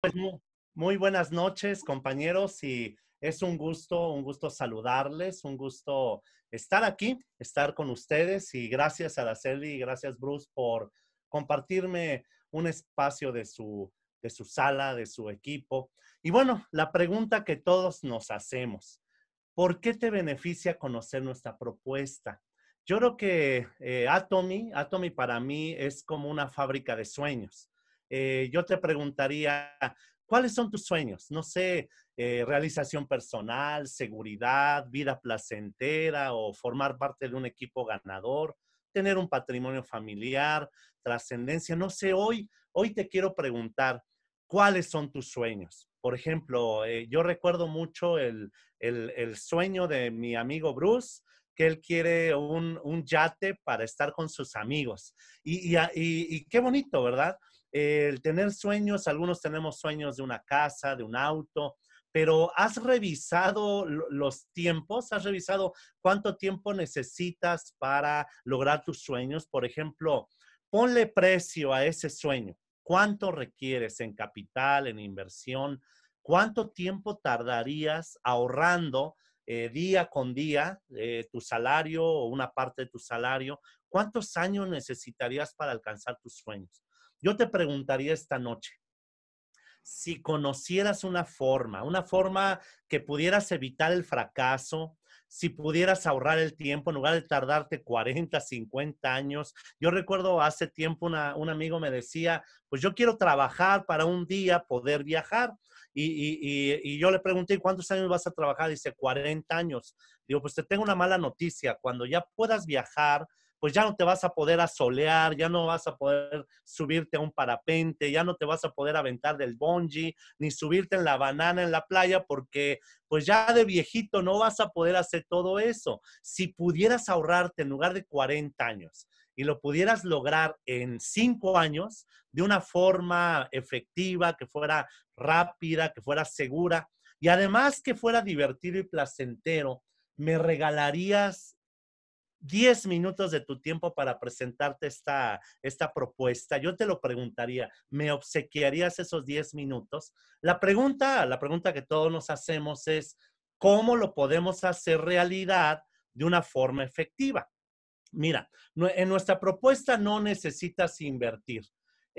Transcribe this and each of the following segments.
Pues, muy, buenas noches, compañeros, y es un gusto, un gusto saludarles, un gusto estar aquí, estar con ustedes, y gracias a Celi y gracias Bruce por compartirme un espacio de su, de su sala, de su equipo. Y bueno, la pregunta que todos nos hacemos, ¿por qué te beneficia conocer nuestra propuesta? Yo creo que eh, Atomy, Atomy para mí es como una fábrica de sueños eh, yo te preguntaría, ¿cuáles son tus sueños? No sé, eh, realización personal, seguridad, vida placentera o formar parte de un equipo ganador, tener un patrimonio familiar, trascendencia. No sé, hoy, hoy te quiero preguntar, ¿cuáles son tus sueños? Por ejemplo, eh, yo recuerdo mucho el, sueño de mi amigo Bruce, que él quiere un, yate para estar con sus amigos. y qué bonito, ¿verdad? el tener sueños, algunos tenemos sueños de una casa, de un auto, pero ¿has revisado los tiempos? ¿Has revisado cuánto tiempo necesitas para lograr tus sueños? Por ejemplo, ponle precio a ese sueño. ¿Cuánto requieres en capital, en inversión? ¿Cuánto tiempo tardarías ahorrando eh, día con día eh, tu salario o una parte de tu salario? ¿Cuántos años necesitarías para alcanzar tus sueños? Yo te preguntaría esta noche, si conocieras una forma, una forma que pudieras evitar el fracaso, si pudieras ahorrar el tiempo en lugar de tardarte 40, 50 años. Yo recuerdo hace tiempo un amigo me decía, pues yo quiero trabajar para un día poder viajar. Y, y yo le pregunté, ¿cuántos años vas a trabajar? Dice, 40 años. Digo, pues te tengo una mala noticia. Cuando ya puedas viajar, pues ya no te vas a poder asolear, ya no vas a poder subirte a un parapente, ya no te vas a poder aventar del bungee, ni subirte en la banana en la playa, porque pues ya de viejito no vas a poder hacer todo eso. Si pudieras ahorrarte en lugar de 40 años y lo pudieras lograr en 5 años de una forma efectiva, que fuera rápida, que fuera segura, y además que fuera divertido y placentero, ¿me regalarías 10 minutos de tu tiempo para presentarte esta, esta propuesta, yo te lo preguntaría, ¿me obsequiarías esos 10 minutos? La pregunta, la pregunta que todos nos hacemos es, ¿cómo lo podemos hacer realidad de una forma efectiva? Mira, en nuestra propuesta no necesitas invertir.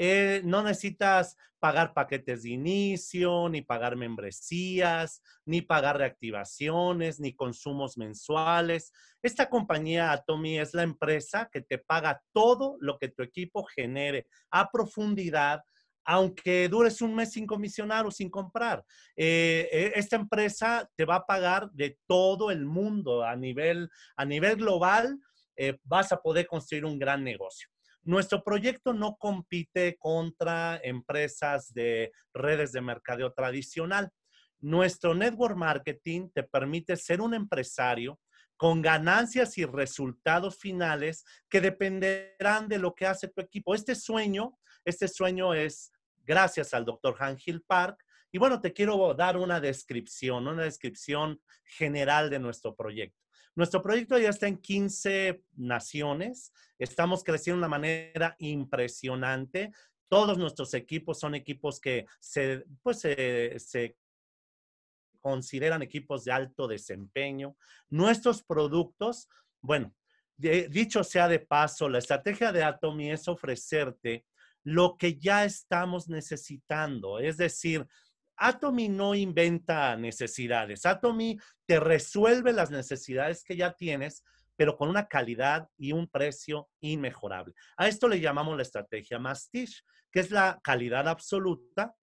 Eh, no necesitas pagar paquetes de inicio, ni pagar membresías, ni pagar reactivaciones, ni consumos mensuales. Esta compañía Atomy es la empresa que te paga todo lo que tu equipo genere a profundidad aunque dures un mes sin comisionar o sin comprar. Eh, eh, esta empresa te va a pagar de todo el mundo a nivel, a nivel global. vas a poder construir un gran negocio. Nuestro proyecto no compite contra empresas de redes de mercadeo tradicional. Nuestro network marketing te permite ser un empresario con ganancias y resultados finales que dependerán de lo que hace tu equipo. Este sueño, este sueño es gracias al doctor Hangil Park. Y bueno, te quiero dar una descripción, una descripción general de nuestro proyecto. Nuestro proyecto ya está en 15 naciones. Estamos creciendo de una manera impresionante. Todos nuestros equipos son equipos que se, pues, se, consideran equipos de alto desempeño. Nuestros productos, bueno, dicho sea de paso, la estrategia de Atomy es ofrecerte lo que ya estamos necesitando. Es decir, Atomy no inventa necesidades. Atomy te resuelve las necesidades que ya tienes, pero con una calidad y un precio inmejorable. A esto le llamamos la estrategia Mastish, que es la calidad absoluta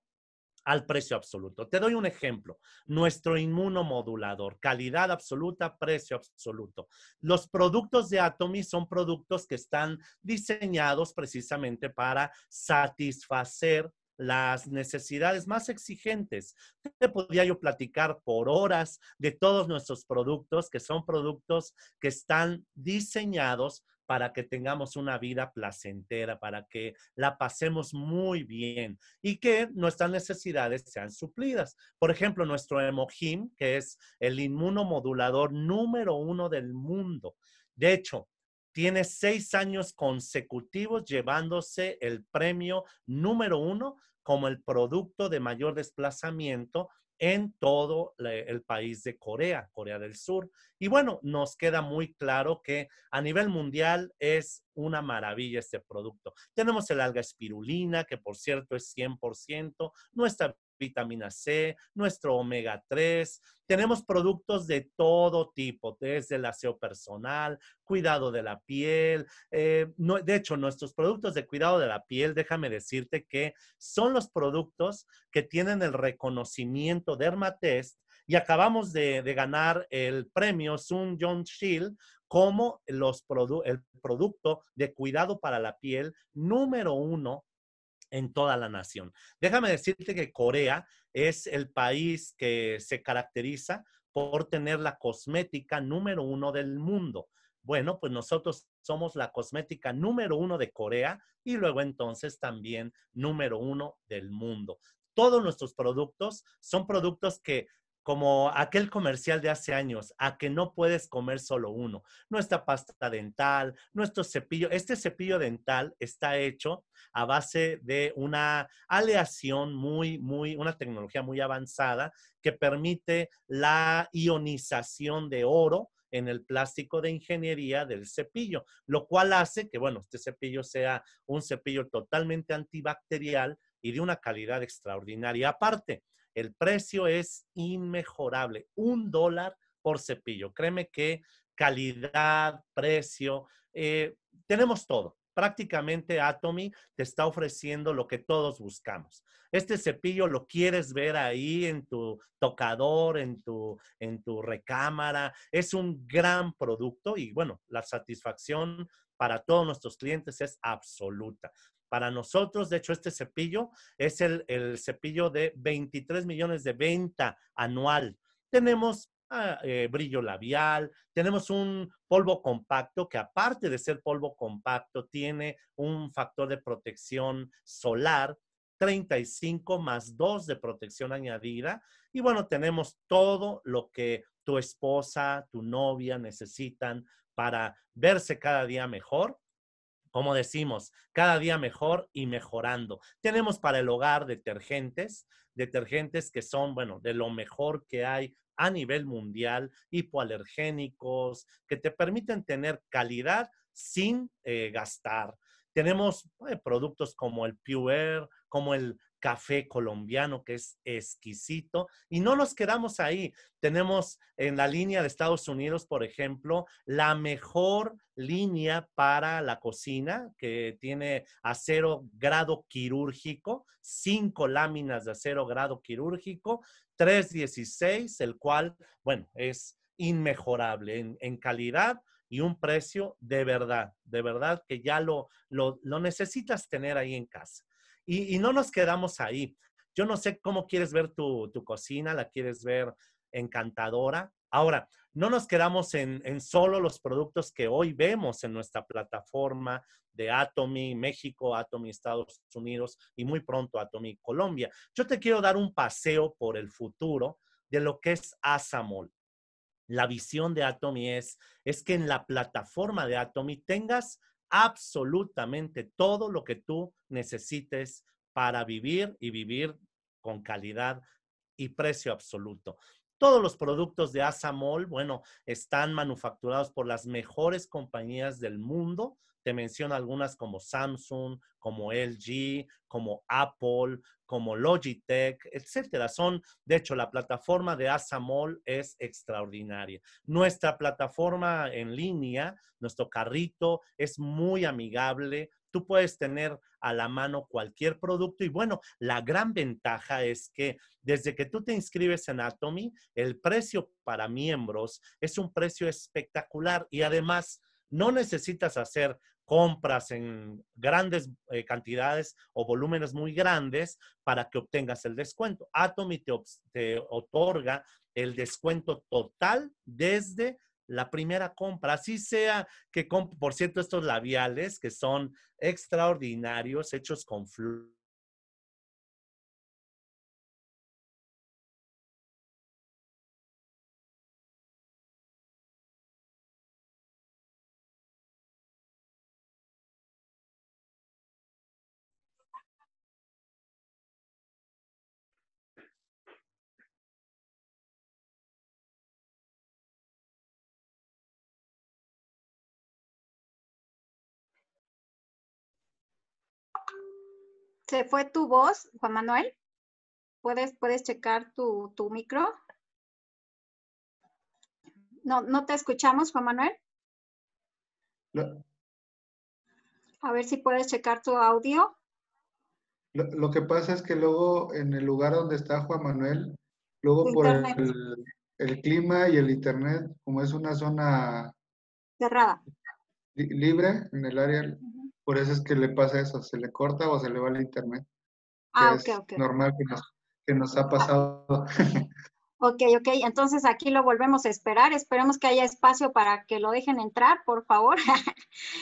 al precio absoluto. Te doy un ejemplo. Nuestro inmunomodulador, calidad absoluta, precio absoluto. Los productos de Atomy son productos que están diseñados precisamente para satisfacer las necesidades más exigentes. Te podía yo platicar por horas de todos nuestros productos, que son productos que están diseñados para que tengamos una vida placentera, para que la pasemos muy bien y que nuestras necesidades sean suplidas. Por ejemplo, nuestro Emojim, que es el inmunomodulador número uno del mundo. De hecho, tiene seis años consecutivos llevándose el premio número uno como el producto de mayor desplazamiento en todo el país de Corea, Corea del Sur. Y bueno, nos queda muy claro que a nivel mundial es una maravilla este producto. Tenemos el alga espirulina, que por cierto es 100%, nuestra vitamina C, nuestro omega 3. Tenemos productos de todo tipo, desde el aseo personal, cuidado de la piel. Eh, de hecho, nuestros productos de cuidado de la piel, déjame decirte que son los productos que tienen el reconocimiento Dermatest y acabamos de, ganar el premio Sun John Shield como los el producto de cuidado para la piel número uno en toda la nación. Déjame decirte que Corea es el país que se caracteriza por tener la cosmética número uno del mundo. Bueno, pues nosotros somos la cosmética número uno de Corea y luego entonces también número uno del mundo. Todos nuestros productos son productos que como aquel comercial de hace años, a que no puedes comer solo uno. Nuestra pasta dental, nuestro cepillo, este cepillo dental está hecho a base de una aleación muy, muy, una tecnología muy avanzada que permite la ionización de oro en el plástico de ingeniería del cepillo, lo cual hace que, bueno, este cepillo sea un cepillo totalmente antibacterial y de una calidad extraordinaria. Aparte, el precio es inmejorable, un dólar por cepillo. Créeme que calidad, precio, eh, tenemos todo. Prácticamente Atomy te está ofreciendo lo que todos buscamos. Este cepillo lo quieres ver ahí en tu tocador, en tu, en tu recámara. Es un gran producto y bueno, la satisfacción para todos nuestros clientes es absoluta. Para nosotros, de hecho, este cepillo es el, cepillo de 23 millones de venta anual. Tenemos ah, eh, brillo labial, tenemos un polvo compacto que aparte de ser polvo compacto tiene un factor de protección solar 35 más 2 de protección añadida y bueno, tenemos todo lo que tu esposa, tu novia necesitan para verse cada día mejor como decimos, cada día mejor y mejorando. Tenemos para el hogar detergentes, detergentes que son, bueno, de lo mejor que hay a nivel mundial, hipoalergénicos, que te permiten tener calidad sin eh, gastar. Tenemos eh, productos como el Pure, como el café colombiano que es exquisito. Y no nos quedamos ahí. Tenemos en la línea de Estados Unidos, por ejemplo, la mejor línea para la cocina que tiene acero grado quirúrgico, cinco láminas de acero grado quirúrgico, 316, el cual, bueno, es inmejorable en, calidad y un precio de verdad, de verdad que ya lo, lo necesitas tener ahí en casa. Y, no nos quedamos ahí. Yo no sé cómo quieres ver tu, tu cocina, la quieres ver encantadora. Ahora, no nos quedamos en, solo los productos que hoy vemos en nuestra plataforma de Atomy México, Atomy Estados Unidos y muy pronto Atomy Colombia. Yo te quiero dar un paseo por el futuro de lo que es Asamol. La visión de Atomy es, es que en la plataforma de Atomy tengas absolutamente todo lo que tú necesites para vivir y vivir con calidad y precio absoluto. Todos los productos de Asamol, bueno, están manufacturados por las mejores compañías del mundo, te menciono algunas como Samsung, como LG, como Apple, como Logitech, etcétera. Son, de hecho, la plataforma de Asamol es extraordinaria. Nuestra plataforma en línea, nuestro carrito, es muy amigable. Tú puedes tener a la mano cualquier producto y bueno, la gran ventaja es que desde que tú te inscribes en Atomy, el precio para miembros es un precio espectacular y además no necesitas hacer compras en grandes eh, cantidades o volúmenes muy grandes para que obtengas el descuento. Atomy te, otorga el descuento total desde la primera compra, así sea que, por cierto, estos labiales que son extraordinarios, hechos con fue tu voz, Juan Manuel. ¿Puedes, puedes checar tu, tu micro? No, no te escuchamos, Juan Manuel. A ver si puedes checar tu audio. Lo, que pasa es que luego en el lugar donde está Juan Manuel, luego por el, clima y el internet, como es una zona cerrada, libre en el área, por eso es que le pasa eso, se le corta o se le va el internet. Ah, ok, es Normal que nos, que nos ha pasado. ok, ok, entonces aquí lo volvemos a esperar. Esperemos que haya espacio para que lo dejen entrar, por favor.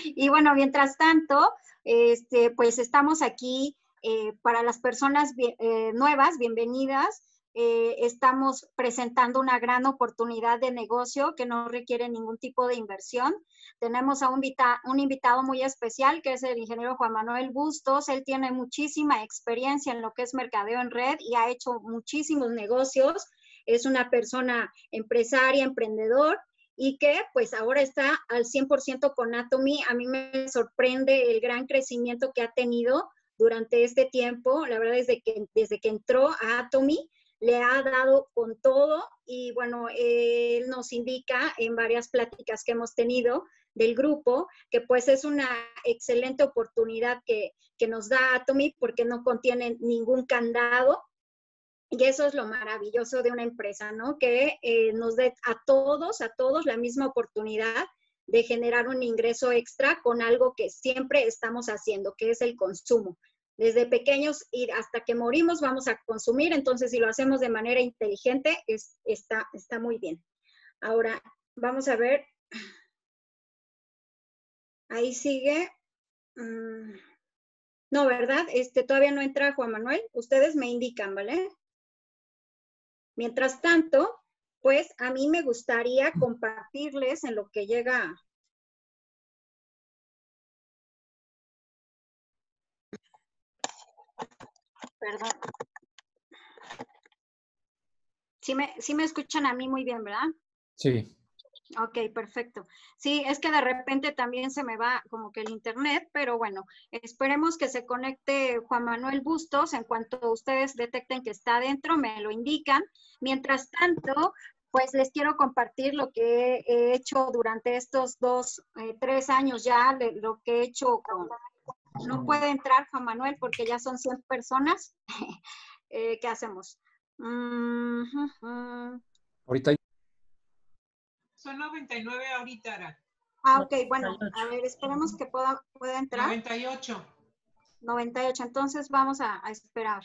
y bueno, mientras tanto, este, pues estamos aquí eh, para las personas eh, nuevas, bienvenidas. Eh, estamos presentando una gran oportunidad de negocio que no requiere ningún tipo de inversión. Tenemos a un, un, invitado muy especial que es el ingeniero Juan Manuel Bustos. Él tiene muchísima experiencia en lo que es mercadeo en red y ha hecho muchísimos negocios. Es una persona empresaria, emprendedor y que pues ahora está al 100% con Atomy. A mí me sorprende el gran crecimiento que ha tenido durante este tiempo, la verdad desde que, desde que entró a Atomy le ha dado con todo y bueno, él nos indica en varias pláticas que hemos tenido del grupo que pues es una excelente oportunidad que, nos da Atomy porque no contiene ningún candado. Y eso es lo maravilloso de una empresa, ¿no? Que eh, nos dé a todos, a todos la misma oportunidad de generar un ingreso extra con algo que siempre estamos haciendo, que es el consumo desde pequeños y hasta que morimos vamos a consumir, entonces si lo hacemos de manera inteligente está, está muy bien. Ahora vamos a ver, ahí sigue. Mm. No, ¿verdad? Este todavía no entra Juan Manuel. Ustedes me indican, ¿vale? Mientras tanto, pues a mí me gustaría compartirles en lo que llega Perdón. Sí me, escuchan a mí muy bien, ¿verdad? Sí. Ok, perfecto. Sí, es que de repente también se me va como que el internet, pero bueno, esperemos que se conecte Juan Manuel Bustos. En cuanto ustedes detecten que está adentro, me lo indican. Mientras tanto, pues les quiero compartir lo que he hecho durante estos dos, eh, tres años ya, lo que he hecho con no puede entrar Juan Manuel porque ya son 100 personas. Eh, ¿Qué hacemos? Mm, ahorita Son 99 ahorita, Ara. Ah, ok, bueno, a ver, esperemos que pueda, pueda entrar. 98. 98, entonces vamos a esperar.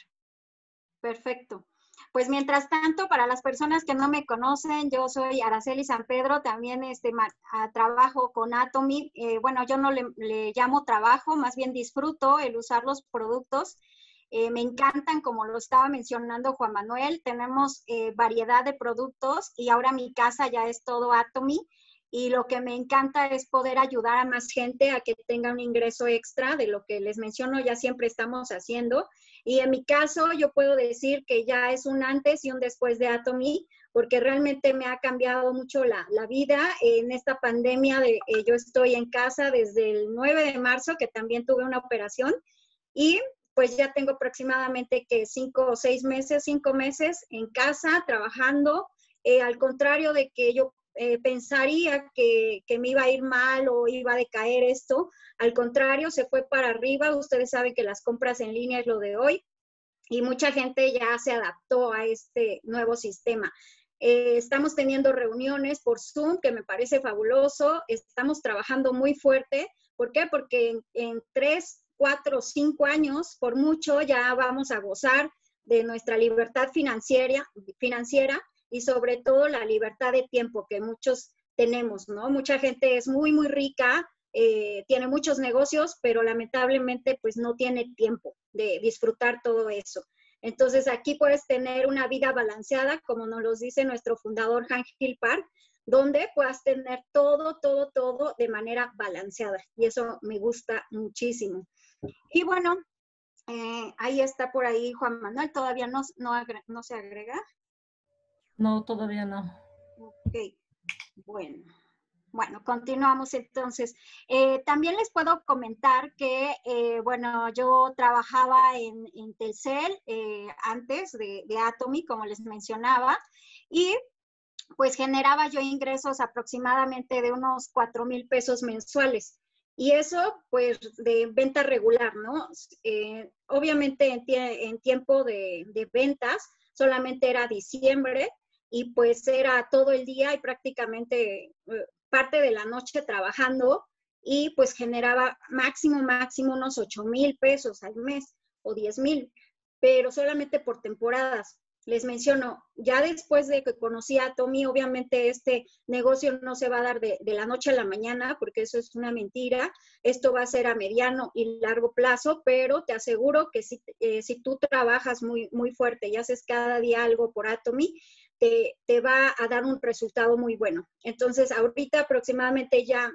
Perfecto. Pues mientras tanto, para las personas que no me conocen, yo soy Araceli San Pedro, también este, ah, trabajo con Atomy. Eh, bueno, yo no le, llamo trabajo, más bien disfruto el usar los productos. Eh, me encantan, como lo estaba mencionando Juan Manuel, tenemos eh, variedad de productos y ahora mi casa ya es todo Atomy y lo que me encanta es poder ayudar a más gente a que tenga un ingreso extra de lo que les menciono, ya siempre estamos haciendo. Y en mi caso, yo puedo decir que ya es un antes y un después de Atomy, porque realmente me ha cambiado mucho la, la vida en esta pandemia. De, eh, yo estoy en casa desde el 9 de marzo, que también tuve una operación, y pues ya tengo aproximadamente que cinco o seis meses, cinco meses en casa trabajando, eh, al contrario de que yo eh, pensaría que, que, me iba a ir mal o iba a decaer esto. Al contrario, se fue para arriba. Ustedes saben que las compras en línea es lo de hoy y mucha gente ya se adaptó a este nuevo sistema. Eh, estamos teniendo reuniones por Zoom, que me parece fabuloso. Estamos trabajando muy fuerte. ¿Por qué? Porque en, en tres, cuatro, cinco años, por mucho, ya vamos a gozar de nuestra libertad financiera, financiera y sobre todo la libertad de tiempo que muchos tenemos, ¿no? Mucha gente es muy, muy rica, eh, tiene muchos negocios, pero lamentablemente pues no tiene tiempo de disfrutar todo eso. Entonces aquí puedes tener una vida balanceada, como nos lo dice nuestro fundador Hangil Park, donde puedas tener todo, todo, todo de manera balanceada. Y eso me gusta muchísimo. Y bueno, eh, ahí está por ahí Juan Manuel, todavía no, no se agrega. No, todavía no. Ok, bueno. Bueno, continuamos entonces. Eh, también les puedo comentar que, eh, bueno, yo trabajaba en, en eh, antes de, de Atomy, como les mencionaba, y pues generaba yo ingresos aproximadamente de unos 4 mil pesos mensuales. Y eso, pues, de venta regular, ¿no? obviamente en, en tiempo de, de, ventas, solamente era diciembre y pues era todo el día y prácticamente eh, parte de la noche trabajando y pues generaba máximo, máximo unos 8 mil pesos al mes o 10 mil, pero solamente por temporadas. Les menciono, ya después de que conocí a Tommy, obviamente este negocio no se va a dar de, la noche a la mañana, porque eso es una mentira. Esto va a ser a mediano y largo plazo, pero te aseguro que si, eh, tú trabajas muy, muy fuerte y haces cada día algo por Atomy, te, va a dar un resultado muy bueno. Entonces, ahorita aproximadamente ya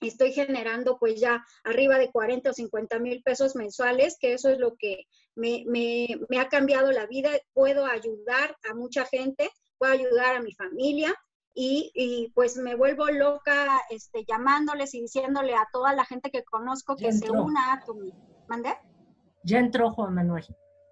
estoy generando pues ya arriba de 40 o 50 mil pesos mensuales, que eso es lo que me, ha cambiado la vida. Puedo ayudar a mucha gente, puedo ayudar a mi familia y, pues me vuelvo loca este, llamándoles y diciéndole a toda la gente que conozco que se una a tu... ¿Mandé? Ya entró Juan Manuel.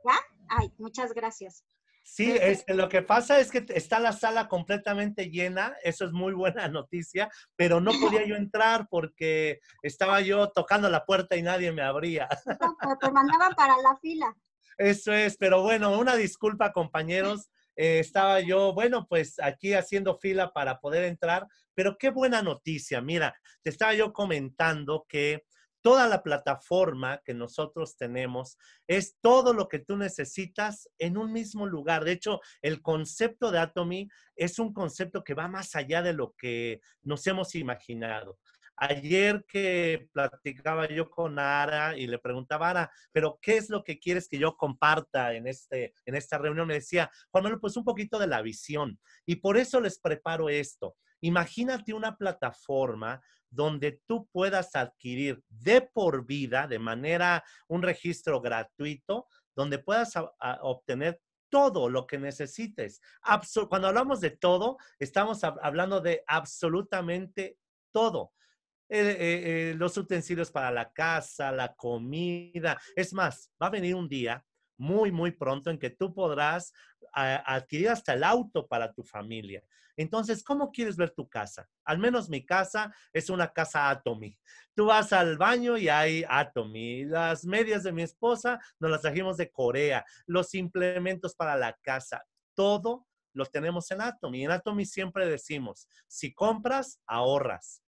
¿Ya? Ay, muchas gracias. Sí, este, lo que pasa es que está la sala completamente llena, eso es muy buena noticia, pero no podía yo entrar porque estaba yo tocando la puerta y nadie me abría. te mandaban para la fila. Eso es, pero bueno, una disculpa compañeros, eh, estaba yo, bueno, pues aquí haciendo fila para poder entrar, pero qué buena noticia, mira, te estaba yo comentando que toda la plataforma que nosotros tenemos es todo lo que tú necesitas en un mismo lugar. De hecho, el concepto de Atomy es un concepto que va más allá de lo que nos hemos imaginado. Ayer que platicaba yo con Ara y le preguntaba, Ara, pero ¿qué es lo que quieres que yo comparta en, este, en esta reunión? Me decía, Juan Manuel, pues un poquito de la visión. Y por eso les preparo esto. Imagínate una plataforma donde tú puedas adquirir de por vida, de manera, un registro gratuito, donde puedas obtener todo lo que necesites. Cuando hablamos de todo, estamos hablando de absolutamente todo. Eh, eh, eh, los utensilios para la casa, la comida. Es más, va a venir un día muy, muy pronto en que tú podrás ah, adquirir hasta el auto para tu familia. Entonces, ¿cómo quieres ver tu casa? Al menos mi casa es una casa Atomy. Tú vas al baño y hay Atomy. Las medias de mi esposa nos las trajimos de Corea. Los implementos para la casa. Todo lo tenemos en Atomy. En Atomy siempre decimos, si compras, ahorras.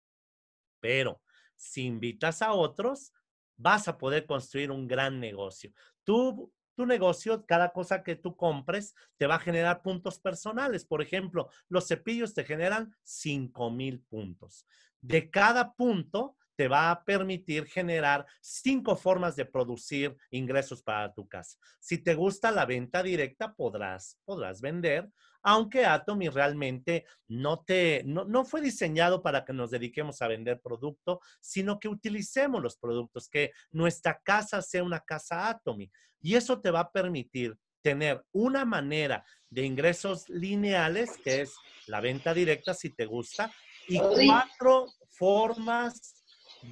Pero si invitas a otros, vas a poder construir un gran negocio. Tú negocio, cada cosa que tú compres te va a generar puntos personales. Por ejemplo, los cepillos te generan 5 mil puntos. De cada punto te va a permitir generar cinco formas de producir ingresos para tu casa. Si te gusta la venta directa, podrás, podrás vender, aunque Atomy realmente no, te, no, no, fue diseñado para que nos dediquemos a vender producto, sino que utilicemos los productos, que nuestra casa sea una casa Atomy. Y eso te va a permitir tener una manera de ingresos lineales, que es la venta directa, si te gusta, y cuatro formas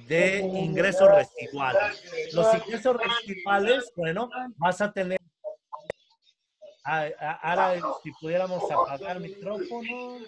de ingresos residuales. Los ingresos residuales, bueno, vas a tener... Ah, ah, ahora, si pudiéramos apagar el micrófono.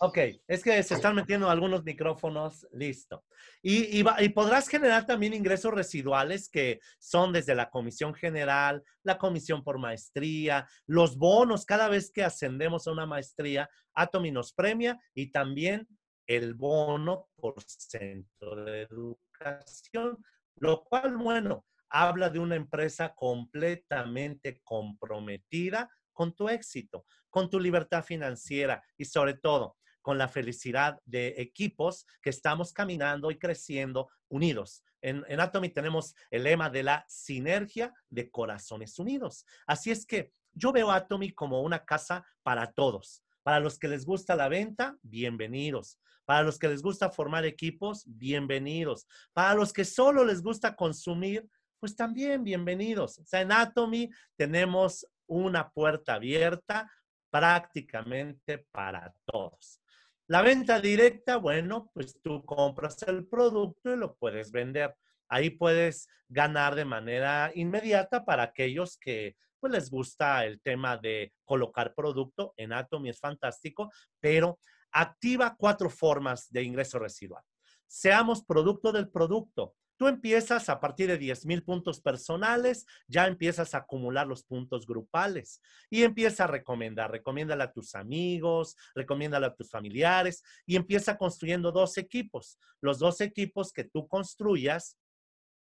Ok, es que se están metiendo algunos micrófonos, listo. Y, podrás generar también ingresos residuales que son desde la comisión general, la comisión por maestría, los bonos cada vez que ascendemos a una maestría, Atomi nos premia y también el bono por centro de educación, lo cual, bueno, habla de una empresa completamente comprometida con tu éxito, con tu libertad financiera y sobre todo con la felicidad de equipos que estamos caminando y creciendo unidos. En, en Atomy tenemos el lema de la sinergia de corazones unidos. Así es que yo veo Atomy como una casa para todos. Para los que les gusta la venta, bienvenidos. Para los que les gusta formar equipos, bienvenidos. Para los que solo les gusta consumir, pues también bienvenidos. O sea, en Atomy tenemos una puerta abierta prácticamente para todos. La venta directa, bueno, pues tú compras el producto y lo puedes vender. Ahí puedes ganar de manera inmediata para aquellos que pues, les gusta el tema de colocar producto. En Atomy es fantástico, pero activa cuatro formas de ingreso residual. Seamos producto del producto, Tú empiezas a partir de 10,000 mil puntos personales, ya empiezas a acumular los puntos grupales y empieza a recomendar. Recomiéndale a tus amigos, recomiéndale a tus familiares y empieza construyendo dos equipos. Los dos equipos que tú construyas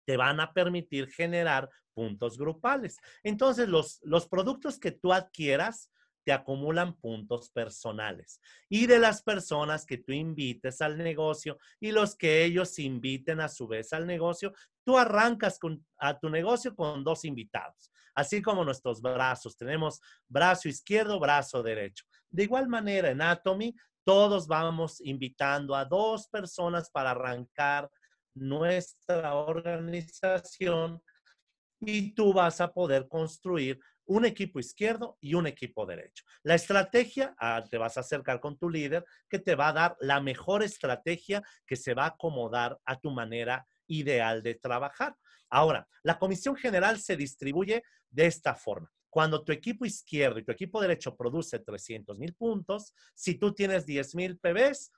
te van a permitir generar puntos grupales. Entonces, los, los productos que tú adquieras, te acumulan puntos personales. Y de las personas que tú invites al negocio y los que ellos inviten a su vez al negocio, tú arrancas a tu negocio con dos invitados, así como nuestros brazos. Tenemos brazo izquierdo, brazo derecho. De igual manera, en Atomy, todos vamos invitando a dos personas para arrancar nuestra organización y tú vas a poder construir un equipo izquierdo y un equipo derecho. La estrategia, ah, te vas a acercar con tu líder, que te va a dar la mejor estrategia que se va a acomodar a tu manera ideal de trabajar. Ahora, la comisión general se distribuye de esta forma. Cuando tu equipo izquierdo y tu equipo derecho produce 300,000 puntos, si tú tienes 10,000 mil PBs,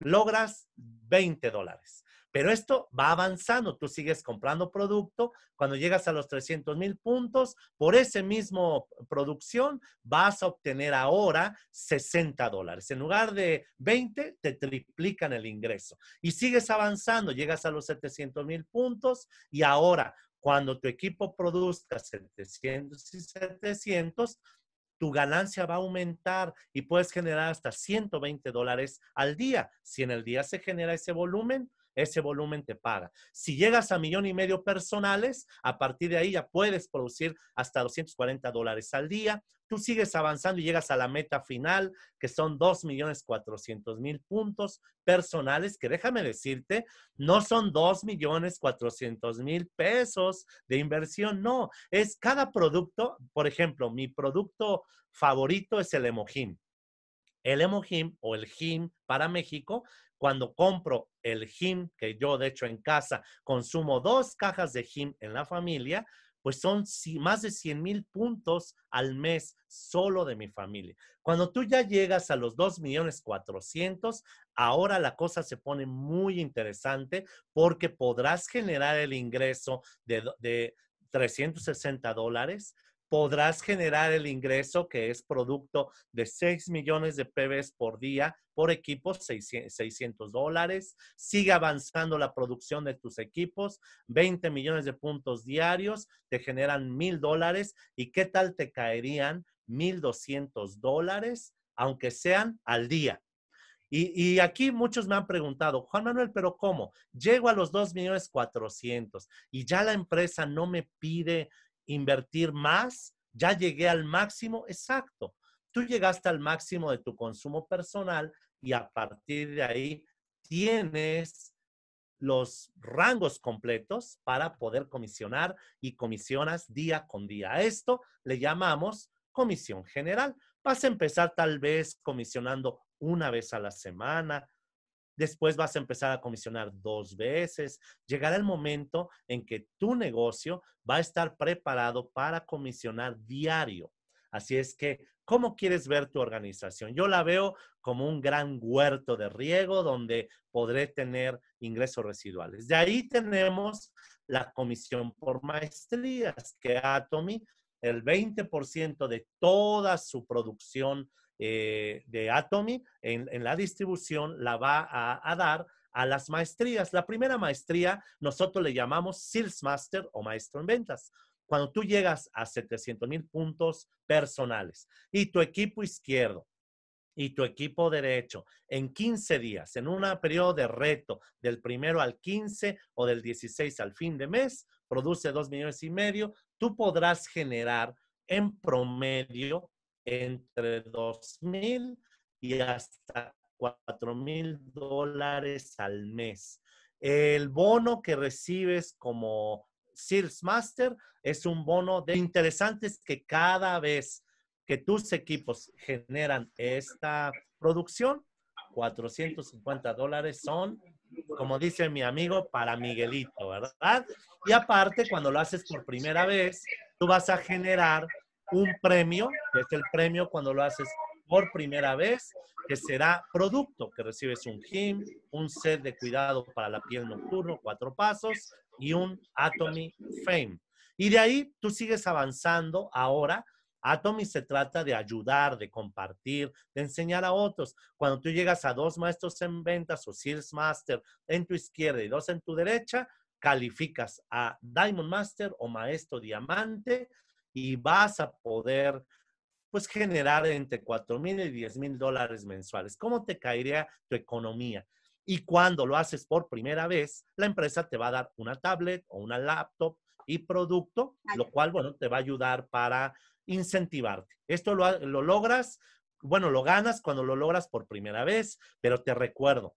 logras 20 dólares. Pero esto va avanzando, tú sigues comprando producto, cuando llegas a los 300 mil puntos, por ese mismo producción vas a obtener ahora 60 dólares. En lugar de 20, te triplican el ingreso. Y sigues avanzando, llegas a los 700 mil puntos y ahora cuando tu equipo produzca 700 y 700, tu ganancia va a aumentar y puedes generar hasta 120 dólares al día. Si en el día se genera ese volumen, ese volumen te paga. Si llegas a millón y medio personales, a partir de ahí ya puedes producir hasta 240 dólares al día. Tú sigues avanzando y llegas a la meta final, que son 2 millones mil puntos personales, que déjame decirte, no son 2 millones mil pesos de inversión, no, es cada producto, por ejemplo, mi producto favorito es el Emojín el Emohim o el Him para México. Cuando compro el Him, que yo de hecho en casa consumo dos cajas de Him en la familia, pues son más de 100 mil puntos al mes solo de mi familia. Cuando tú ya llegas a los 2 millones 400, ahora la cosa se pone muy interesante porque podrás generar el ingreso de, de 360 dólares, podrás generar el ingreso que es producto de 6 millones de PBs por día por equipo, 600 dólares. Sigue avanzando la producción de tus equipos, 20 millones de puntos diarios, te generan 1000 dólares. ¿Y qué tal te caerían 1200 dólares, aunque sean al día? Y, aquí muchos me han preguntado, Juan Manuel, pero ¿cómo? Llego a los 2 millones 400 y ya la empresa no me pide invertir más, ya llegué al máximo, exacto. Tú llegaste al máximo de tu consumo personal y a partir de ahí tienes los rangos completos para poder comisionar y comisionas día con día. A esto le llamamos comisión general. Vas a empezar tal vez comisionando una vez a la semana, después vas a empezar a comisionar dos veces. Llegará el momento en que tu negocio va a estar preparado para comisionar diario. Así es que, ¿cómo quieres ver tu organización? Yo la veo como un gran huerto de riego donde podré tener ingresos residuales. De ahí tenemos la comisión por maestrías, que Atomy, el 20% de toda su producción eh, de Atomy en, la distribución la va a, dar a las maestrías. La primera maestría nosotros le llamamos Sales Master o Maestro en Ventas. Cuando tú llegas a 700 mil puntos personales y tu equipo izquierdo y tu equipo derecho en 15 días, en un periodo de reto del primero al 15 o del 16 al fin de mes, produce 2 millones y medio, tú podrás generar en promedio entre 2.000 y hasta 4.000 dólares al mes. El bono que recibes como Sears Master es un bono de interesantes que cada vez que tus equipos generan esta producción, 450 dólares son, como dice mi amigo, para Miguelito, ¿verdad? Y aparte, cuando lo haces por primera vez, tú vas a generar un premio, que es el premio cuando lo haces por primera vez, que será producto, que recibes un gym, un set de cuidado para la piel nocturno, cuatro pasos, y un Atomy Fame. Y de ahí tú sigues avanzando ahora. Atomy se trata de ayudar, de compartir, de enseñar a otros. Cuando tú llegas a dos maestros en ventas o Sales Master en tu izquierda y dos en tu derecha, calificas a Diamond Master o Maestro Diamante y vas a poder pues generar entre 4 mil y 10 mil dólares mensuales. ¿Cómo te caería tu economía? Y cuando lo haces por primera vez, la empresa te va a dar una tablet o una laptop y producto, lo cual, bueno, te va a ayudar para incentivarte. Esto lo, lo logras, bueno, lo ganas cuando lo logras por primera vez, pero te recuerdo,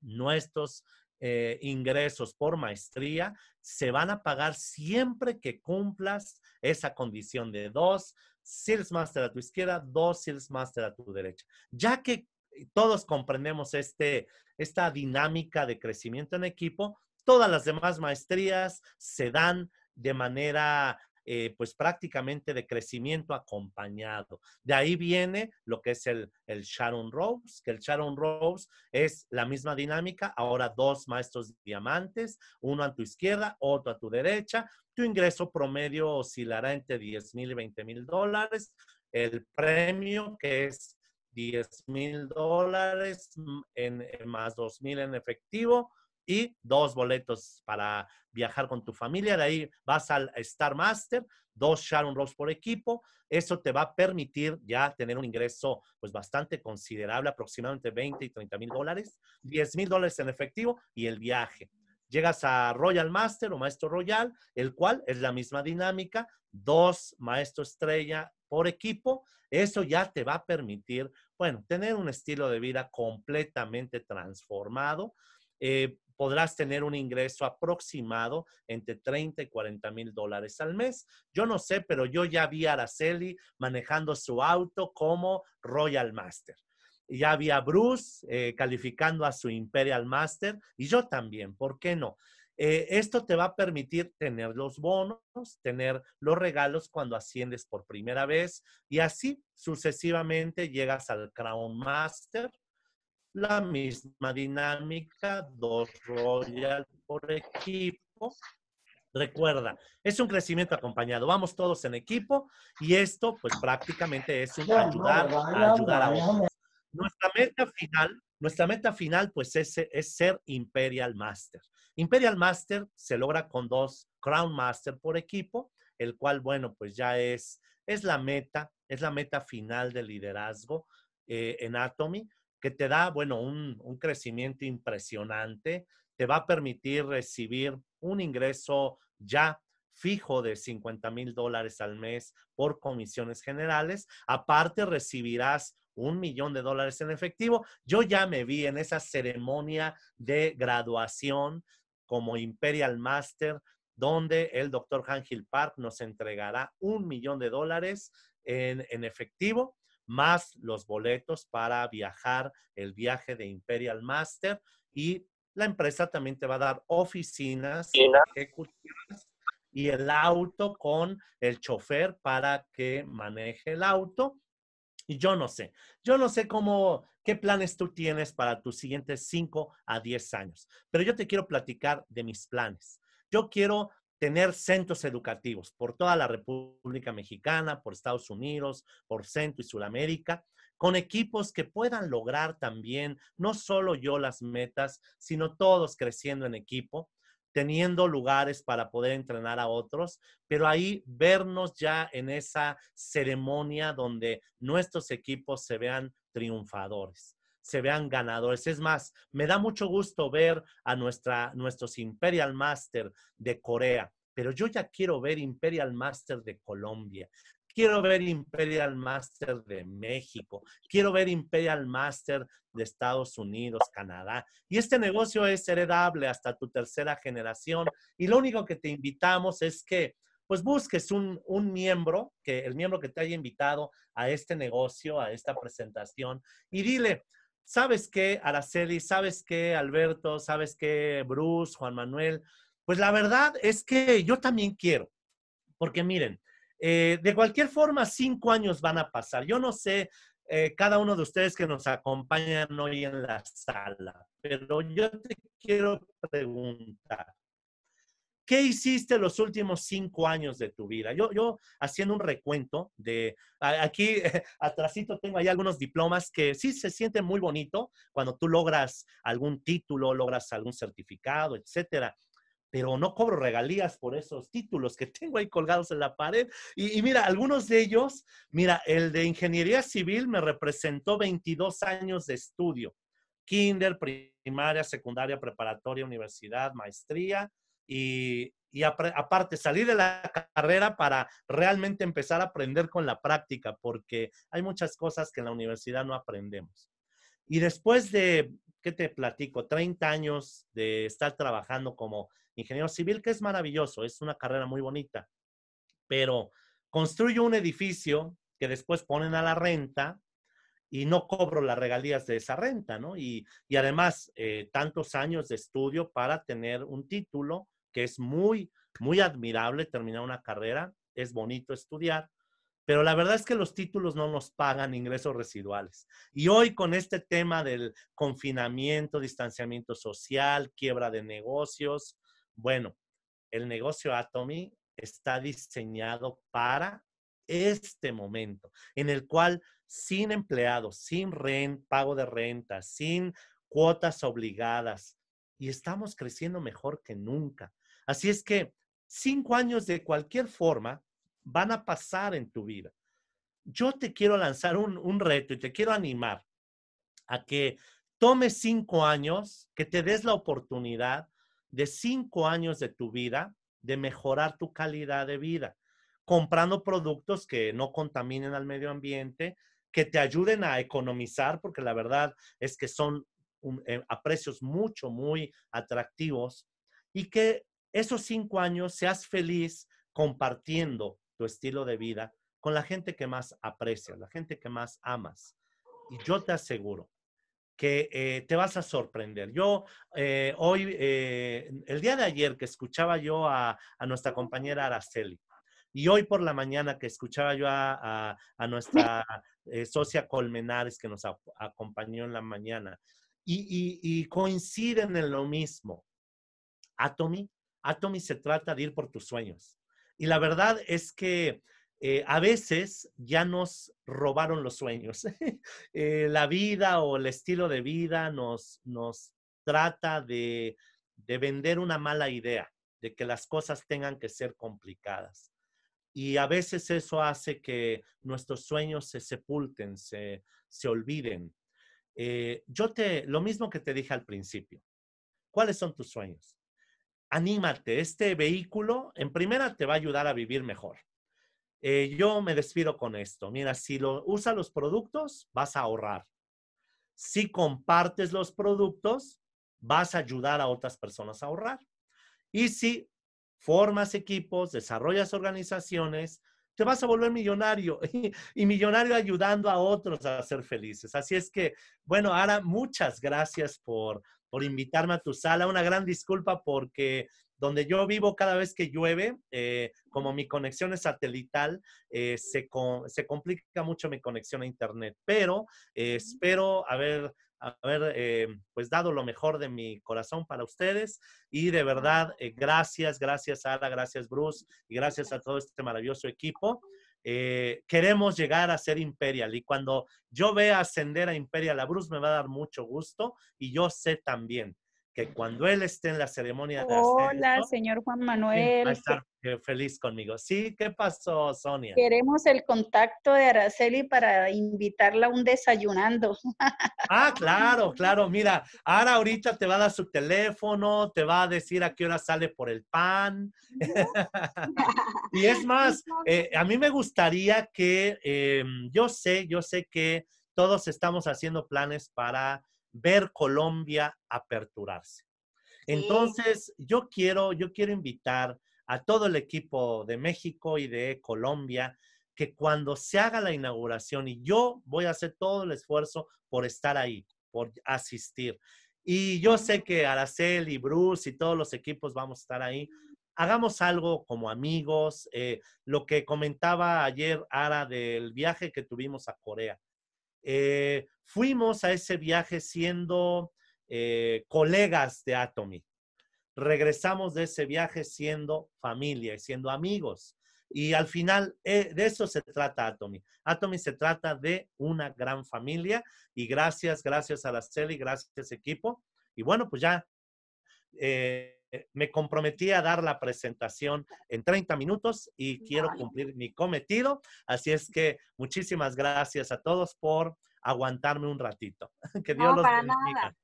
nuestros eh, ingresos por maestría se van a pagar siempre que cumplas esa condición de dos Sales Master a tu izquierda, dos Sales Master a tu derecha. Ya que todos comprendemos este, esta dinámica de crecimiento en equipo, todas las demás maestrías se dan de manera eh, pues prácticamente de crecimiento acompañado. De ahí viene lo que es el, Sharon Rose, que el Sharon Rose es la misma dinámica, ahora dos maestros diamantes, uno a tu izquierda, otro a tu derecha. Tu ingreso promedio oscilará entre 10 mil y 20 mil dólares. El premio que es 10 mil dólares mm, en, eh, más 2 mil en efectivo, y dos boletos para viajar con tu familia. De ahí vas al Star Master, dos Sharon rose por equipo. Eso te va a permitir ya tener un ingreso pues bastante considerable, aproximadamente 20 y 30 mil dólares, 10 mil dólares en efectivo y el viaje. Llegas a Royal Master o Maestro Royal, el cual es la misma dinámica, dos Maestro Estrella por equipo. Eso ya te va a permitir, bueno, tener un estilo de vida completamente transformado. Eh, podrás tener un ingreso aproximado entre 30 y 40 mil dólares al mes. Yo no sé, pero yo ya vi a Araceli manejando su auto como Royal Master. Ya vi a Bruce eh, calificando a su Imperial Master y yo también, ¿por qué no? Eh, esto te va a permitir tener los bonos, tener los regalos cuando asciendes por primera vez y así sucesivamente llegas al Crown Master, la misma dinámica, dos royal por equipo. Recuerda, es un crecimiento acompañado. Vamos todos en equipo y esto, pues prácticamente es un ayudar, a ayudar a Nuestra meta final, nuestra meta final, pues es, es ser Imperial Master. Imperial Master se logra con dos Crown Master por equipo, el cual, bueno, pues ya es, es la meta, es la meta final del liderazgo eh, en Atomy que te da, bueno, un, crecimiento impresionante, te va a permitir recibir un ingreso ya fijo de 50 mil dólares al mes por comisiones generales. Aparte, recibirás un millón de dólares en efectivo. Yo ya me vi en esa ceremonia de graduación como Imperial Master, donde el doctor Hangil Park nos entregará un millón de dólares en, en efectivo más los boletos para viajar, el viaje de Imperial Master y la empresa también te va a dar oficinas ejecutivas y el auto con el chofer para que maneje el auto. Y yo no sé, yo no sé cómo, qué planes tú tienes para tus siguientes 5 a 10 años, pero yo te quiero platicar de mis planes. Yo quiero tener centros educativos por toda la República Mexicana, por Estados Unidos, por Centro y Sudamérica, con equipos que puedan lograr también, no solo yo las metas, sino todos creciendo en equipo, teniendo lugares para poder entrenar a otros, pero ahí vernos ya en esa ceremonia donde nuestros equipos se vean triunfadores se vean ganadores. Es más, me da mucho gusto ver a nuestra, nuestros Imperial Master de Corea, pero yo ya quiero ver Imperial Master de Colombia. Quiero ver Imperial Master de México, quiero ver Imperial Master de Estados Unidos, Canadá. Y este negocio es heredable hasta tu tercera generación. Y lo único que te invitamos es que pues busques un, un, miembro, que el miembro que te haya invitado a este negocio, a esta presentación, y dile, ¿sabes qué, Araceli? ¿Sabes qué, Alberto? ¿Sabes qué, Bruce, Juan Manuel? Pues la verdad es que yo también quiero, porque miren, eh, de cualquier forma, cinco años van a pasar. Yo no sé eh, cada uno de ustedes que nos acompañan hoy en la sala, pero yo te quiero preguntar, ¿Qué hiciste los últimos cinco años de tu vida? Yo, yo haciendo un recuento de, aquí atrásito tengo ahí algunos diplomas que sí se sienten muy bonito cuando tú logras algún título, logras algún certificado, etcétera pero no cobro regalías por esos títulos que tengo ahí colgados en la pared. Y, y, mira, algunos de ellos, mira, el de ingeniería civil me representó 22 años de estudio, kinder, primaria, secundaria, preparatoria, universidad, maestría, y, aparte salir de la carrera para realmente empezar a aprender con la práctica, porque hay muchas cosas que en la universidad no aprendemos. Y después de, ¿qué te platico? 30 años de estar trabajando como ingeniero civil, que es maravilloso, es una carrera muy bonita, pero construyo un edificio que después ponen a la renta y no cobro las regalías de esa renta, ¿no? Y, y además, eh, tantos años de estudio para tener un título que es muy, muy admirable terminar una carrera, es bonito estudiar, pero la verdad es que los títulos no nos pagan ingresos residuales. Y hoy con este tema del confinamiento, distanciamiento social, quiebra de negocios, bueno, el negocio Atomy está diseñado para este momento en el cual sin empleados, sin rent, pago de renta, sin cuotas obligadas, y estamos creciendo mejor que nunca. Así es que cinco años de cualquier forma van a pasar en tu vida. Yo te quiero lanzar un, reto y te quiero animar a que tomes cinco años, que te des la oportunidad de cinco años de tu vida de mejorar tu calidad de vida, comprando productos que no contaminen al medio ambiente, que te ayuden a economizar, porque la verdad es que son eh, a precios mucho, muy atractivos, y que esos cinco años seas feliz compartiendo tu estilo de vida con la gente que más aprecias, la gente que más amas. Y yo te aseguro que eh, te vas a sorprender. Yo eh, hoy, eh, el día de ayer que escuchaba yo a, nuestra compañera Araceli y hoy por la mañana que escuchaba yo a, nuestra socia Colmenares que nos acompañó en la mañana y, coinciden en lo mismo. Atomy Atomy se trata de ir por tus sueños. Y la verdad es que eh, a veces ya nos robaron los sueños. Eh, la vida o el estilo de vida nos, nos trata de, vender una mala idea, de que las cosas tengan que ser complicadas. Y a veces eso hace que nuestros sueños se sepulten, se, olviden. Eh, yo te, lo mismo que te dije al principio, ¿cuáles son tus sueños? anímate, este vehículo en primera te va a ayudar a vivir mejor. Eh, yo me despido con esto. Mira, si lo, usas los productos, vas a ahorrar. Si compartes los productos, vas a ayudar a otras personas a ahorrar. Y si formas equipos, desarrollas organizaciones, te vas a volver millonario y, millonario ayudando a otros a ser felices. Así es que, bueno, ahora muchas gracias por por invitarme a tu sala. Una gran disculpa porque donde yo vivo cada vez que llueve, eh, como mi conexión es satelital, eh, se, se, complica mucho mi conexión a internet, pero eh, espero haber, haber pues dado lo mejor de mi corazón para ustedes y de verdad, gracias, gracias Ada, gracias Bruce y gracias a todo este maravilloso equipo. Eh, queremos llegar a ser Imperial y cuando yo vea ascender a Imperial la Bruce me va a dar mucho gusto y yo sé también que cuando él esté en la ceremonia de Hola, señor Juan Manuel. Va a estar eh, feliz conmigo. Sí, ¿qué pasó, Sonia? Queremos el contacto de Araceli para invitarla a un desayunando. Ah, claro, claro. Mira, ahora ahorita te va a dar su teléfono, te va a decir a qué hora sale por el pan. y es más, eh, a mí me gustaría que, em, yo sé, yo sé que todos estamos haciendo planes para ver Colombia aperturarse. Entonces, yo quiero, yo quiero invitar a todo el equipo de México y de Colombia que cuando se haga la inauguración, y yo voy a hacer todo el esfuerzo por estar ahí, por asistir. Y yo sé que Aracel y Bruce y todos los equipos vamos a estar ahí. Hagamos algo como amigos. Eh, lo que comentaba ayer Ara del viaje que tuvimos a Corea eh, fuimos a ese viaje siendo eh, colegas de Atomy. Regresamos de ese viaje siendo familia y siendo amigos. Y al final, eh, de eso se trata Atomy. Atomy se trata de una gran familia. Y gracias, gracias a la CELI, gracias equipo. Y bueno, pues ya eh, eh, me comprometí a dar la presentación en 30 minutos y quiero cumplir mi cometido. Así es que muchísimas gracias a todos por aguantarme un ratito. Que Dios no, para Nada.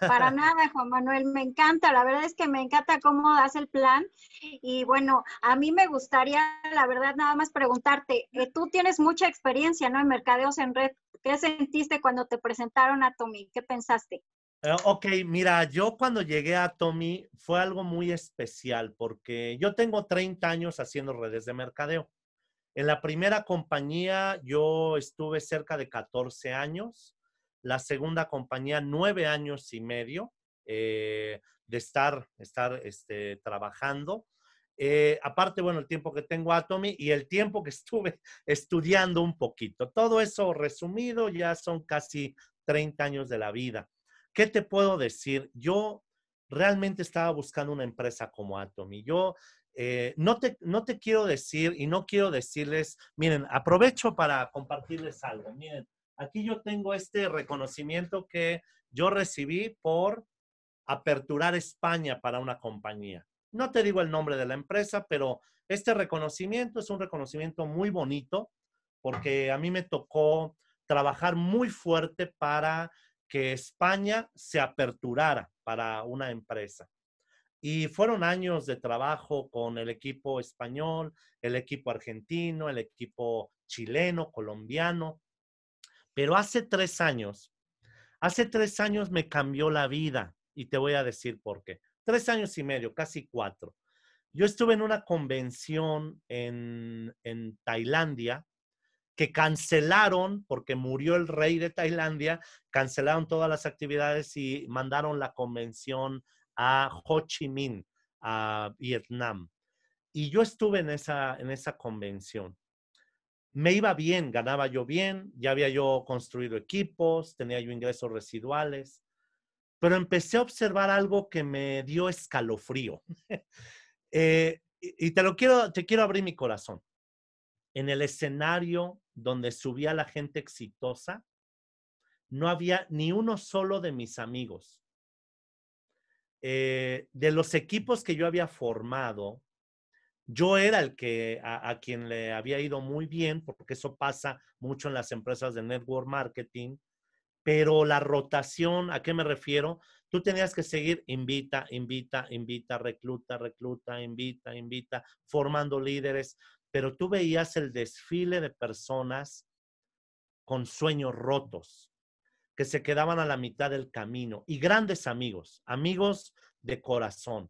Para nada, Juan Manuel, me encanta, la verdad es que me encanta cómo das el plan. Y bueno, a mí me gustaría, la verdad, nada más preguntarte, eh, tú tienes mucha experiencia, ¿no? En mercadeos en red. ¿Qué sentiste cuando te presentaron a Tommy? ¿Qué pensaste? Eh, ok, mira, yo cuando llegué a Tommy fue algo muy especial porque yo tengo 30 años haciendo redes de mercadeo. En la primera compañía yo estuve cerca de 14 años, la segunda compañía 9 años y medio eh, de estar, estar este, trabajando. Eh, aparte, bueno, el tiempo que tengo a Tommy y el tiempo que estuve estudiando un poquito. Todo eso resumido ya son casi 30 años de la vida. ¿Qué te puedo decir? Yo realmente estaba buscando una empresa como Atomy. Yo eh, no, te, no te quiero decir y no quiero decirles, miren, aprovecho para compartirles algo. Miren, aquí yo tengo este reconocimiento que yo recibí por aperturar España para una compañía. No te digo el nombre de la empresa, pero este reconocimiento es un reconocimiento muy bonito porque a mí me tocó trabajar muy fuerte para que España se aperturara para una empresa. Y fueron años de trabajo con el equipo español, el equipo argentino, el equipo chileno, colombiano. Pero hace tres años, hace tres años me cambió la vida y te voy a decir por qué. Tres años y medio, casi cuatro. Yo estuve en una convención en, en Tailandia que cancelaron, porque murió el rey de Tailandia, cancelaron todas las actividades y mandaron la convención a Ho Chi Minh, a Vietnam. Y yo estuve en esa, en esa convención. Me iba bien, ganaba yo bien, ya había yo construido equipos, tenía yo ingresos residuales, pero empecé a observar algo que me dio escalofrío. Eh, y te lo quiero, te quiero abrir mi corazón. En el escenario donde subía la gente exitosa, no había ni uno solo de mis amigos. Eh, de los equipos que yo había formado, yo era el que a, a, quien le había ido muy bien, porque eso pasa mucho en las empresas de network marketing, pero la rotación, ¿a qué me refiero? Tú tenías que seguir invita, invita, invita, recluta, recluta, invita, invita, formando líderes pero tú veías el desfile de personas con sueños rotos, que se quedaban a la mitad del camino y grandes amigos, amigos de corazón.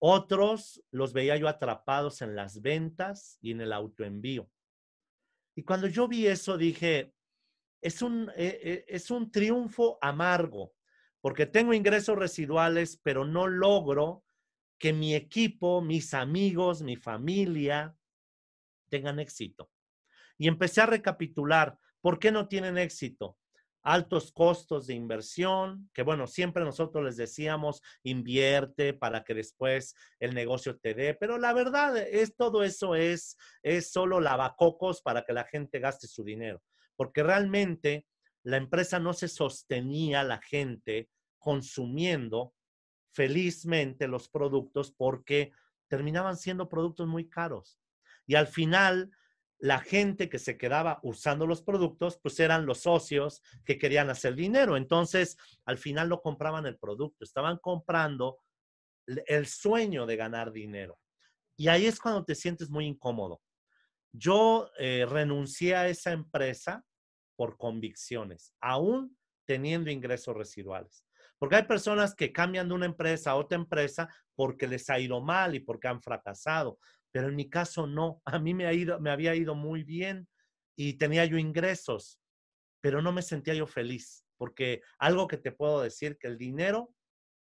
Otros los veía yo atrapados en las ventas y en el autoenvío. Y cuando yo vi eso dije, es un, eh, eh, es un triunfo amargo, porque tengo ingresos residuales, pero no logro que mi equipo, mis amigos, mi familia, tengan éxito. Y empecé a recapitular, ¿por qué no tienen éxito? Altos costos de inversión, que bueno, siempre nosotros les decíamos, invierte para que después el negocio te dé, pero la verdad es todo eso es, es solo lavacocos para que la gente gaste su dinero, porque realmente la empresa no se sostenía la gente consumiendo felizmente los productos porque terminaban siendo productos muy caros. Y al final, la gente que se quedaba usando los productos, pues eran los socios que querían hacer dinero. Entonces, al final no compraban el producto, estaban comprando el sueño de ganar dinero. Y ahí es cuando te sientes muy incómodo. Yo eh, renuncié a esa empresa por convicciones, aún teniendo ingresos residuales. Porque hay personas que cambian de una empresa a otra empresa porque les ha ido mal y porque han fracasado pero en mi caso no. A mí me, ha ido, me había ido muy bien y tenía yo ingresos, pero no me sentía yo feliz, porque algo que te puedo decir, que el dinero,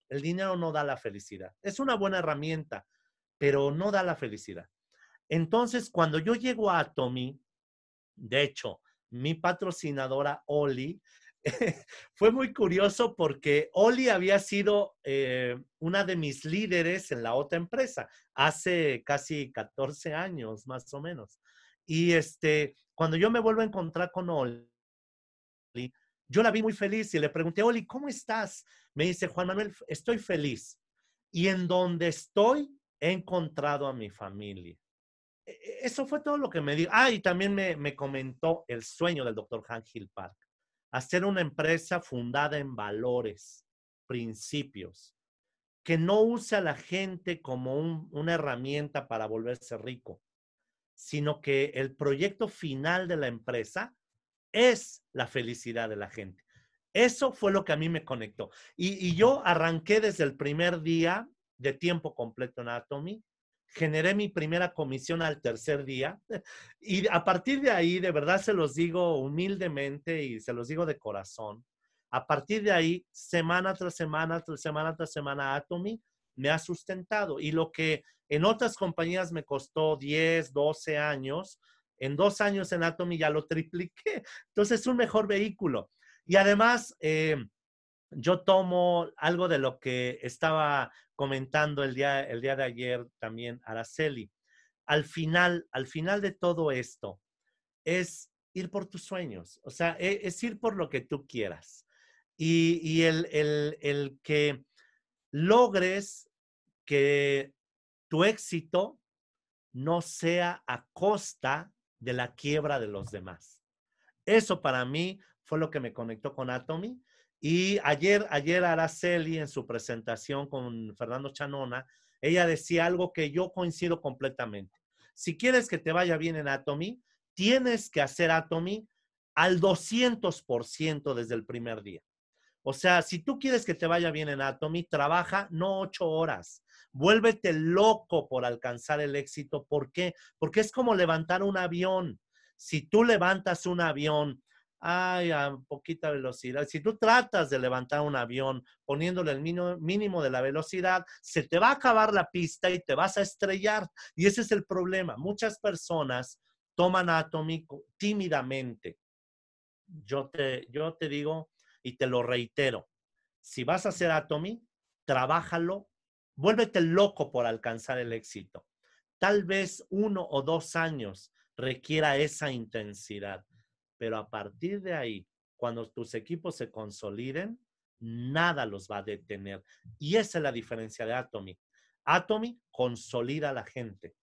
el dinero no da la felicidad. Es una buena herramienta, pero no da la felicidad. Entonces, cuando yo llego a Tommy de hecho, mi patrocinadora Oli fue muy curioso porque Oli había sido eh, una de mis líderes en la otra empresa hace casi 14 años, más o menos. Y este, cuando yo me vuelvo a encontrar con Oli, yo la vi muy feliz y le pregunté, Oli, ¿cómo estás? Me dice, Juan Manuel, estoy feliz. Y en donde estoy, he encontrado a mi familia. E, e, eso fue todo lo que me dijo. Ah, y también me, me comentó el sueño del doctor Hank Hill Park hacer una empresa fundada en valores, principios, que no use a la gente como una herramienta para volverse rico, sino que el proyecto final de la empresa es la felicidad de la gente. Eso fue lo que a mí me conectó. Y, y yo arranqué desde el primer día de tiempo completo en Atomy generé mi primera comisión al tercer día y a partir de ahí, de verdad se los digo humildemente y se los digo de corazón, a partir de ahí, semana tras semana, semana tras semana, Atomy me ha sustentado y lo que en otras compañías me costó 10, 12 años, en dos años en Atomy ya lo tripliqué. Entonces es un mejor vehículo. Y además, eh, yo tomo algo de lo que estaba comentando el día, el día de ayer también Araceli. Al final, al final de todo esto, es ir por tus sueños, o sea, e, es, ir por lo que tú quieras. Y, el, el que logres que tu éxito no sea a costa de la quiebra de los demás. Eso para mí fue lo que me conectó con Atomy y ayer, ayer Araceli, en su presentación con Fernando Chanona, ella decía algo que yo coincido completamente. Si quieres que te vaya bien en Atomy, tienes que hacer Atomy al 200% desde el primer día. O sea, si tú quieres que te vaya bien en Atomy, trabaja no ocho horas. Vuélvete loco por alcanzar el éxito. ¿Por qué? Porque es como levantar un avión. Si tú levantas un avión ay, a poquita velocidad. Si tú tratas de levantar un avión poniéndole el mínimo de la velocidad, se te va a acabar la pista y te vas a estrellar. Y ese es el problema. Muchas personas toman atómico tímidamente. Yo te, yo te digo y te lo reitero. Si vas a hacer Atomy, trabájalo, vuélvete loco por alcanzar el éxito. Tal vez uno o dos años requiera esa intensidad pero a partir de ahí, cuando tus equipos se consoliden, nada los va a detener. Y esa es la diferencia de Atomy. Atomy consolida a la gente,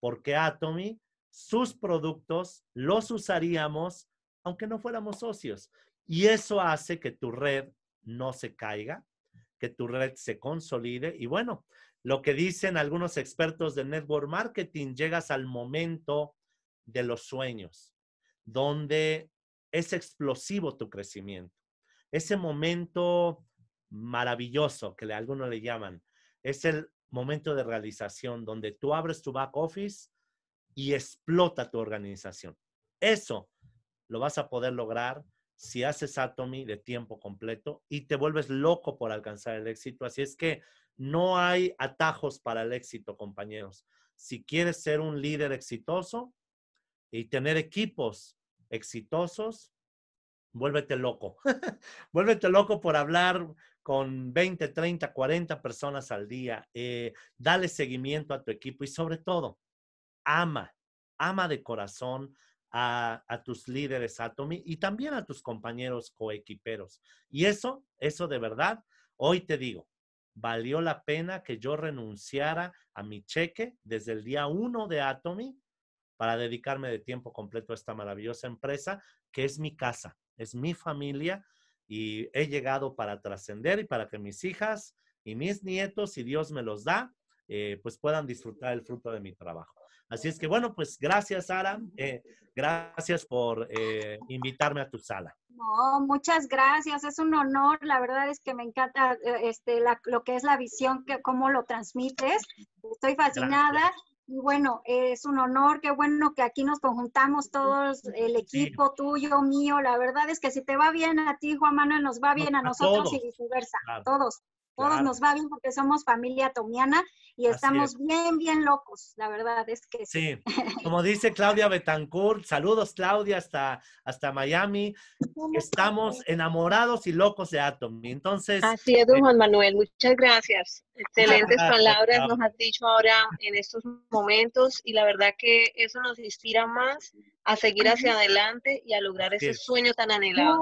porque Atomy, sus productos los usaríamos aunque no fuéramos socios. Y eso hace que tu red no se caiga, que tu red se consolide. Y bueno, lo que dicen algunos expertos de network marketing, llegas al momento de los sueños donde es explosivo tu crecimiento. Ese momento maravilloso que algunos le llaman, es el momento de realización donde tú abres tu back office y explota tu organización. Eso lo vas a poder lograr si haces Atomy de tiempo completo y te vuelves loco por alcanzar el éxito. Así es que no hay atajos para el éxito, compañeros. Si quieres ser un líder exitoso, y tener equipos exitosos, vuélvete loco. vuélvete loco por hablar con 20, 30, 40 personas al día. Eh, dale seguimiento a tu equipo y sobre todo, ama, ama de corazón a, a, tus líderes Atomy y también a tus compañeros coequiperos. Y eso, eso de verdad, hoy te digo, valió la pena que yo renunciara a mi cheque desde el día 1 de Atomy para dedicarme de tiempo completo a esta maravillosa empresa que es mi casa, es mi familia y he llegado para trascender y para que mis hijas y mis nietos, si Dios me los da, eh, pues puedan disfrutar el fruto de mi trabajo. Así es que bueno, pues gracias, Sara. Eh, gracias por eh, invitarme a tu sala. No, muchas gracias. Es un honor. La verdad es que me encanta este, la, lo que es la visión, que, cómo lo transmites. Estoy fascinada. Y bueno, es un honor, qué bueno que aquí nos conjuntamos todos, el equipo tuyo, mío. La verdad es que si te va bien a ti, Juan Manuel, nos va bien a, nosotros y viceversa, todos. Todos nos va bien porque somos familia tomiana y estamos bien, bien locos, la verdad es que sí. Como dice Claudia Betancourt, saludos Claudia hasta, hasta Miami. Estamos enamorados y locos de Atomy. Entonces. Así es, eh, Juan Manuel, muchas gracias. Excelentes palabras nos has dicho ahora en estos momentos y la verdad que eso nos inspira más a seguir hacia adelante y a lograr ese sueño tan anhelado.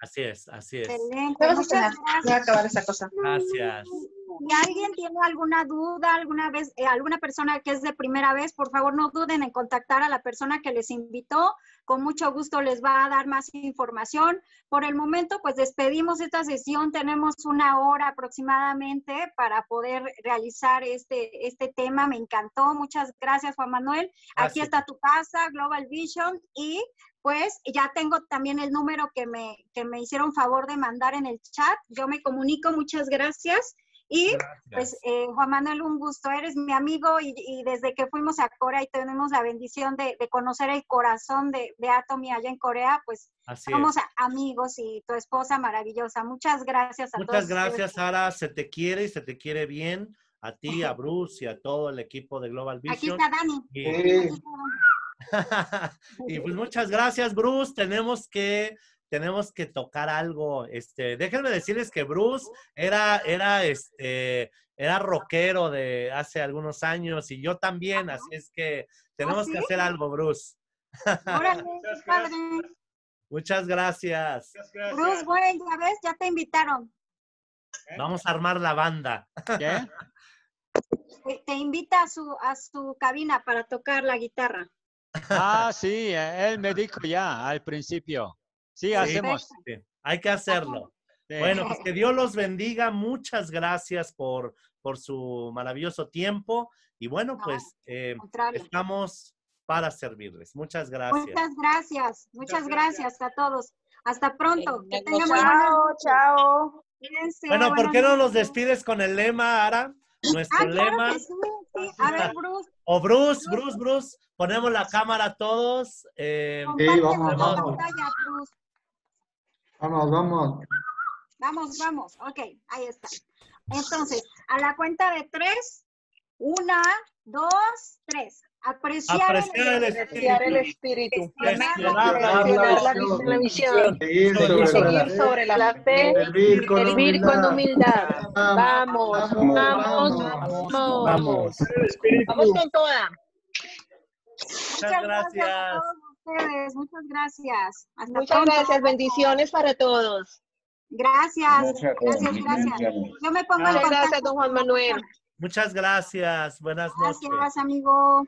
Así es, así es. Excelente. Vamos a acabar esa cosa. Gracias. Si alguien tiene alguna duda, alguna vez, eh, alguna persona que es de primera vez, por favor no duden en contactar a la persona que les invitó. Con mucho gusto les va a dar más información. Por el momento, pues despedimos esta sesión. Tenemos una hora aproximadamente para poder realizar este, este tema. Me encantó. Muchas gracias, Juan Manuel. Aquí está tu casa, Global Vision. Y pues ya tengo también el número que me, que me hicieron favor de mandar en el chat. Yo me comunico. Muchas gracias. Y pues eh, Juan Manuel, un gusto, eres mi amigo y, desde que fuimos a Corea y tenemos la bendición de, conocer el corazón de, de, Atomy allá en Corea, pues somos amigos y tu esposa maravillosa. Muchas gracias a Muchas todos. Muchas gracias, Sara. Se te quiere y se te quiere bien. A ti, a Bruce y a todo el equipo de Global Vision. Aquí está Dani. y pues muchas gracias, Bruce. Tenemos que tenemos que tocar algo. Este, déjenme decirles que Bruce era, era, este, era rockero de hace algunos años y yo también, así es que ah, tenemos que hacer algo, Bruce. Muchas Gracias. Bruce, bueno ya ves, ya te invitaron. ¿Eh? Vamos a armar la banda. Te, te invita a su, a su cabina para tocar la guitarra. Ah, sí, él me dijo ya al principio. Sí, hacemos. hay que hacerlo. Bueno, pues que Dios los bendiga. Muchas gracias por, por su maravilloso tiempo. Y bueno, pues eh, estamos para servirles. Muchas gracias. Muchas gracias. Muchas gracias a todos. Hasta pronto. chao, chao. bueno, ¿por qué no los despides con el lema, Ara? Nuestro ah, lema. A ver, Bruce. O Bruce, Bruce, Bruce. Ponemos la cámara a todos. Eh, sí, vamos, Vamos, vamos. Vamos, vamos. Ok, ahí está. Entonces, a la cuenta de tres, una, dos, tres. Apreciar, el, espíritu. Apreciar el espíritu. la, visión. Seguir sobre, la, sobre la, fe. Vivir con humildad. Vamos, vamos, vamos. Vamos, con toda. Muchas gracias muchas gracias. muchas gracias, bendiciones para todos. Gracias, gracias, gracias. Yo me pongo Muchas en gracias, don Juan Manuel. Muchas gracias, buenas noches. Gracias, amigo.